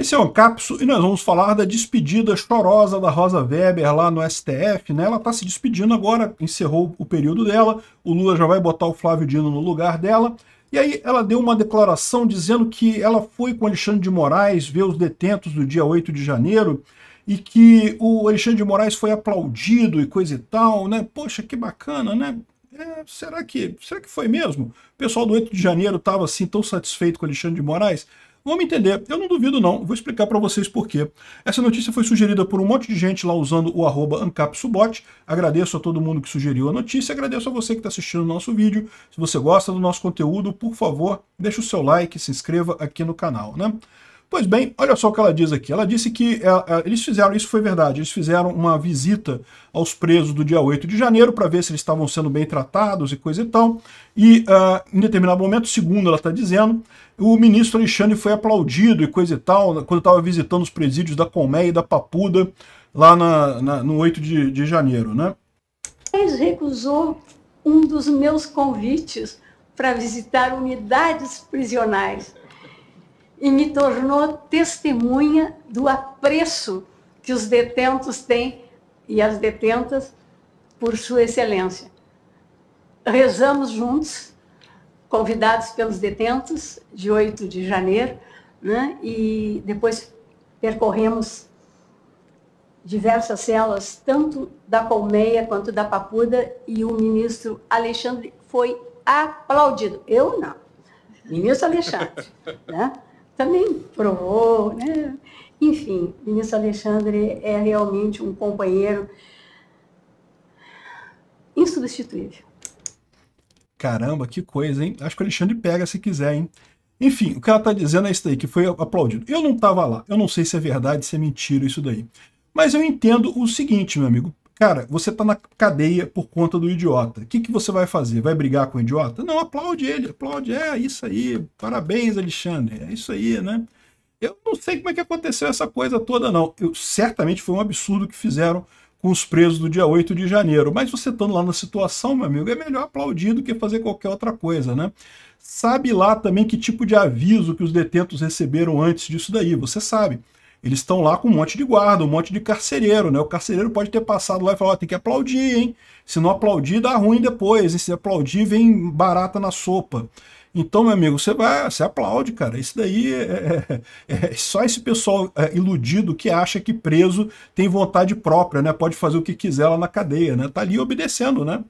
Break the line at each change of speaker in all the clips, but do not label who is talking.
Esse é o Capso e nós vamos falar da despedida chorosa da Rosa Weber lá no STF. Né? Ela está se despedindo agora, encerrou o período dela, o Lula já vai botar o Flávio Dino no lugar dela. E aí ela deu uma declaração dizendo que ela foi com Alexandre de Moraes ver os detentos do dia 8 de janeiro e que o Alexandre de Moraes foi aplaudido e coisa e tal, né? Poxa, que bacana, né? É, será, que, será que foi mesmo? O pessoal do 8 de janeiro estava assim tão satisfeito com o Alexandre de Moraes? Vamos entender. Eu não duvido, não. Vou explicar para vocês por quê. Essa notícia foi sugerida por um monte de gente lá usando o arroba AncapSubot. Agradeço a todo mundo que sugeriu a notícia. Agradeço a você que está assistindo o nosso vídeo. Se você gosta do nosso conteúdo, por favor, deixa o seu like, se inscreva aqui no canal. Né? Pois bem, olha só o que ela diz aqui. Ela disse que é, é, eles fizeram, isso foi verdade, eles fizeram uma visita aos presos do dia 8 de janeiro para ver se eles estavam sendo bem tratados e coisa e tal. E uh, em determinado momento, segundo ela está dizendo, o ministro Alexandre foi aplaudido e coisa e tal, quando estava visitando os presídios da Colmeia e da Papuda lá na, na, no 8 de, de janeiro, né?
Mas recusou um dos meus convites para visitar unidades prisionais e me tornou testemunha do apreço que os detentos têm e as detentas por sua excelência. Rezamos juntos, convidados pelos detentos, de 8 de janeiro, né? e depois percorremos diversas celas, tanto da Colmeia quanto da Papuda, e o ministro Alexandre foi aplaudido. Eu não, ministro Alexandre. Né? também provou, né? Enfim, Vinícius Alexandre é realmente um companheiro insubstituível.
Caramba, que coisa, hein? Acho que o Alexandre pega se quiser, hein? Enfim, o cara tá dizendo é isso daí, que foi aplaudido. Eu não tava lá, eu não sei se é verdade, se é mentira isso daí. Mas eu entendo o seguinte, meu amigo. Cara, você tá na cadeia por conta do idiota. O que, que você vai fazer? Vai brigar com o idiota? Não, aplaude ele, aplaude. É isso aí, parabéns, Alexandre. É isso aí, né? Eu não sei como é que aconteceu essa coisa toda, não. Eu, certamente foi um absurdo que fizeram com os presos do dia 8 de janeiro. Mas você estando lá na situação, meu amigo, é melhor aplaudir do que fazer qualquer outra coisa, né? Sabe lá também que tipo de aviso que os detentos receberam antes disso daí, você sabe. Eles estão lá com um monte de guarda, um monte de carcereiro, né? O carcereiro pode ter passado lá e falar, oh, tem que aplaudir, hein? Se não aplaudir, dá ruim depois. E se aplaudir, vem barata na sopa. Então, meu amigo, você vai, você aplaude, cara. Isso daí é, é, é, é só esse pessoal é, iludido que acha que preso tem vontade própria, né? Pode fazer o que quiser lá na cadeia, né? Tá ali obedecendo, né?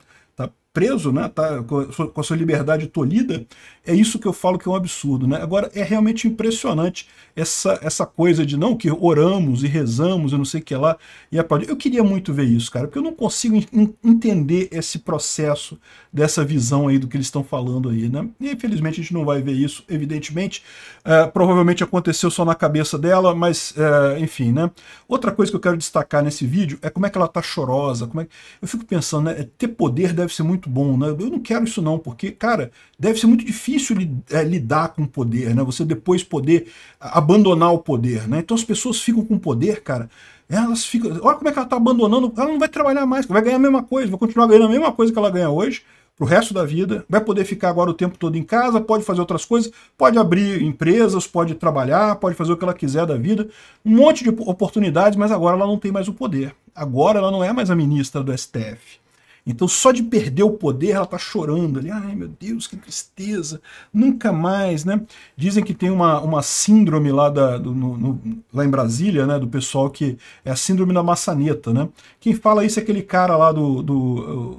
preso, né? tá com a, sua, com a sua liberdade tolhida, é isso que eu falo que é um absurdo. Né? Agora, é realmente impressionante essa, essa coisa de não que oramos e rezamos e não sei o que lá. E Eu queria muito ver isso, cara, porque eu não consigo entender esse processo dessa visão aí do que eles estão falando aí. Né? E infelizmente a gente não vai ver isso, evidentemente. É, provavelmente aconteceu só na cabeça dela, mas é, enfim. né Outra coisa que eu quero destacar nesse vídeo é como é que ela está chorosa. como é Eu fico pensando, né? ter poder deve ser muito muito bom, né? Eu não quero isso não, porque, cara, deve ser muito difícil li, é, lidar com o poder, né? Você depois poder abandonar o poder, né? Então as pessoas ficam com o poder, cara, elas ficam... Olha como é que ela tá abandonando, ela não vai trabalhar mais, vai ganhar a mesma coisa, vai continuar ganhando a mesma coisa que ela ganha hoje, pro resto da vida, vai poder ficar agora o tempo todo em casa, pode fazer outras coisas, pode abrir empresas, pode trabalhar, pode fazer o que ela quiser da vida, um monte de oportunidades, mas agora ela não tem mais o poder. Agora ela não é mais a ministra do STF. Então, só de perder o poder, ela está chorando ali. Ai, meu Deus, que tristeza. Nunca mais, né? Dizem que tem uma, uma síndrome lá, da, do, no, no, lá em Brasília, né? Do pessoal que é a síndrome da maçaneta, né? Quem fala isso é aquele cara lá do, do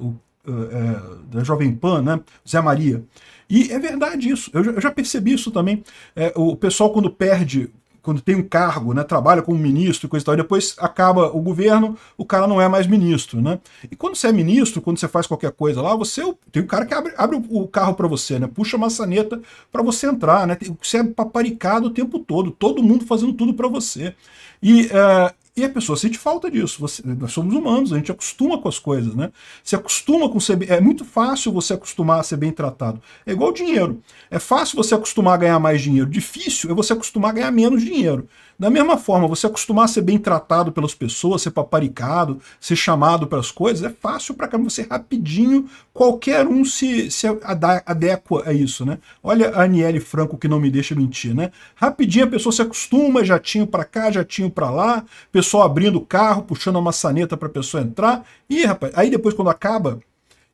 o, é, da Jovem Pan, né? Zé Maria. E é verdade isso. Eu já percebi isso também. É, o pessoal, quando perde quando tem um cargo, né, trabalha como ministro e coisa e tal, e depois acaba o governo, o cara não é mais ministro, né? E quando você é ministro, quando você faz qualquer coisa lá, você é tem um cara que abre, abre o carro para você, né? Puxa a maçaneta para você entrar, né? Você é paparicado o tempo todo, todo mundo fazendo tudo para você. E eh, e a pessoa sente falta disso. Você, nós somos humanos, a gente acostuma com as coisas, né? Se acostuma com ser. É muito fácil você acostumar a ser bem tratado. É igual dinheiro. É fácil você acostumar a ganhar mais dinheiro. Difícil é você acostumar a ganhar menos dinheiro. Da mesma forma, você acostumar a ser bem tratado pelas pessoas, ser paparicado, ser chamado para as coisas, é fácil para Você rapidinho, qualquer um se, se adequa a isso, né? Olha a Aniele Franco que não me deixa mentir, né? Rapidinho a pessoa se acostuma, jatinho para cá, jatinho para lá pessoal abrindo o carro, puxando a maçaneta para a pessoa entrar. E, rapaz, aí depois quando acaba,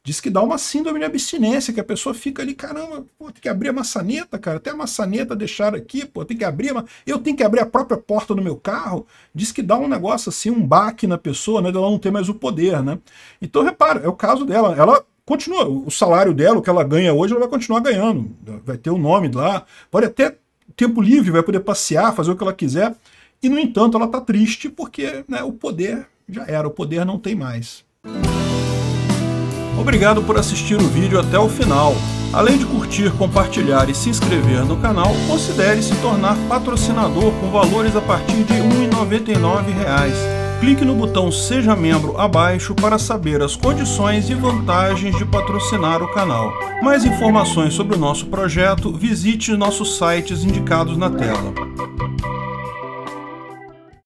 diz que dá uma síndrome de abstinência, que a pessoa fica ali, caramba, pô, tem que abrir a maçaneta, cara, até a maçaneta deixaram aqui, pô, tem que abrir, a... eu tenho que abrir a própria porta do meu carro. Diz que dá um negócio assim, um baque na pessoa, né, dela não ter mais o poder, né? Então, repara, é o caso dela, ela continua, o salário dela, o que ela ganha hoje, ela vai continuar ganhando, vai ter o um nome lá, pode até tempo livre, vai poder passear, fazer o que ela quiser, e, no entanto, ela está triste porque né, o poder já era, o poder não tem mais. Obrigado por assistir o vídeo até o final. Além de curtir, compartilhar e se inscrever no canal, considere se tornar patrocinador com valores a partir de R$ 1,99 clique no botão Seja Membro abaixo para saber as condições e vantagens de patrocinar o canal. Mais informações sobre o nosso projeto, visite nossos sites indicados na tela.